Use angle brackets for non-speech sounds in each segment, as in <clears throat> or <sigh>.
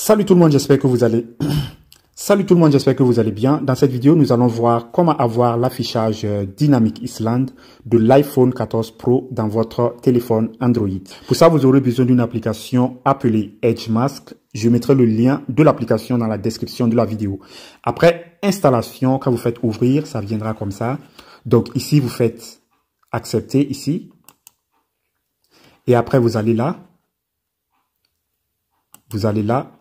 Salut tout le monde, j'espère que vous allez... <clears throat> Salut tout le monde, j'espère que vous allez bien. Dans cette vidéo, nous allons voir comment avoir l'affichage euh, dynamique Island de l'iPhone 14 Pro dans votre téléphone Android. Pour ça, vous aurez besoin d'une application appelée Edge Mask. Je mettrai le lien de l'application dans la description de la vidéo. Après installation, quand vous faites ouvrir, ça viendra comme ça. Donc ici, vous faites accepter ici. Et après, vous allez là. Vous allez là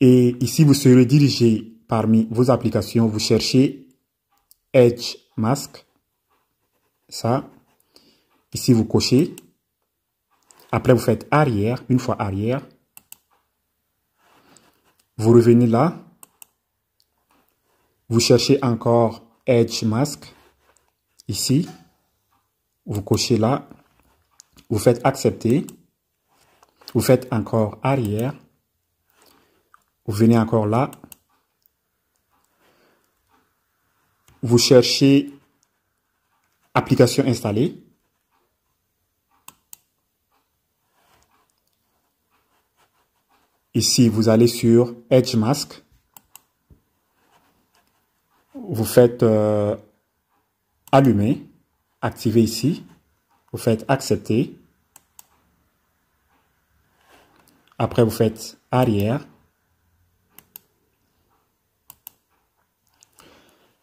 et ici, vous serez dirigé parmi vos applications. Vous cherchez Edge Mask. Ça. Ici, vous cochez. Après, vous faites arrière. Une fois arrière. Vous revenez là. Vous cherchez encore Edge Mask. Ici. Vous cochez là. Vous faites accepter. Vous faites encore arrière vous venez encore là. Vous cherchez application installée. Ici, vous allez sur Edge Mask. Vous faites euh, allumer, activer ici. Vous faites accepter. Après, vous faites arrière.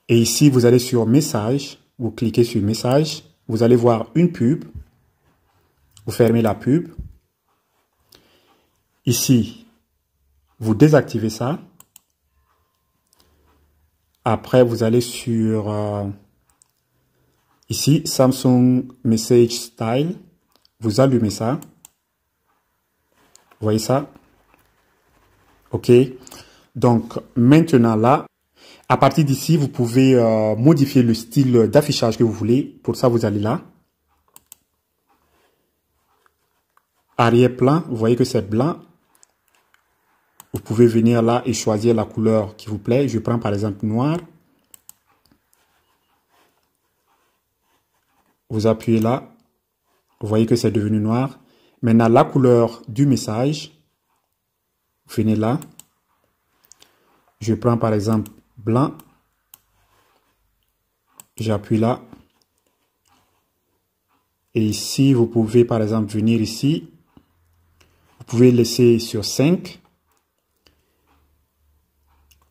Et ici, vous allez sur Message, vous cliquez sur Message, vous allez voir une pub, vous fermez la pub. Ici, vous désactivez ça. Après, vous allez sur euh, ici Samsung Message Style. Vous allumez ça. Vous voyez ça OK. Donc maintenant là, à partir d'ici, vous pouvez euh, modifier le style d'affichage que vous voulez. Pour ça, vous allez là. Arrière-plan, vous voyez que c'est blanc. Vous pouvez venir là et choisir la couleur qui vous plaît. Je prends par exemple noir. Vous appuyez là. Vous voyez que c'est devenu noir. Maintenant, la couleur du message, venez là. Je prends par exemple blanc. J'appuie là. Et ici, vous pouvez par exemple venir ici. Vous pouvez laisser sur 5.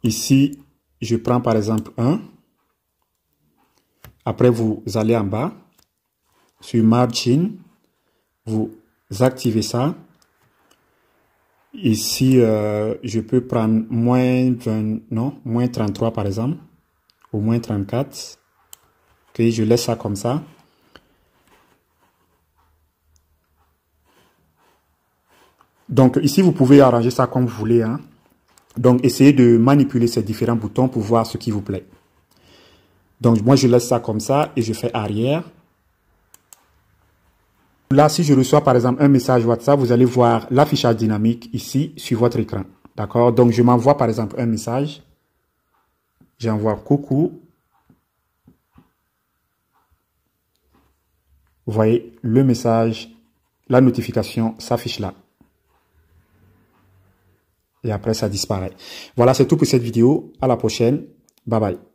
Ici, je prends par exemple 1. Après, vous allez en bas. Sur Margin, vous activez ça. Ici, euh, je peux prendre moins moins 33 par exemple, ou moins 34. Ok, je laisse ça comme ça. Donc ici, vous pouvez arranger ça comme vous voulez. Hein. Donc essayez de manipuler ces différents boutons pour voir ce qui vous plaît. Donc moi, je laisse ça comme ça et je fais arrière. Là, si je reçois par exemple un message WhatsApp, vous allez voir l'affichage dynamique ici sur votre écran. D'accord Donc, je m'envoie par exemple un message. J'envoie coucou. Vous voyez, le message, la notification s'affiche là. Et après, ça disparaît. Voilà, c'est tout pour cette vidéo. À la prochaine. Bye bye.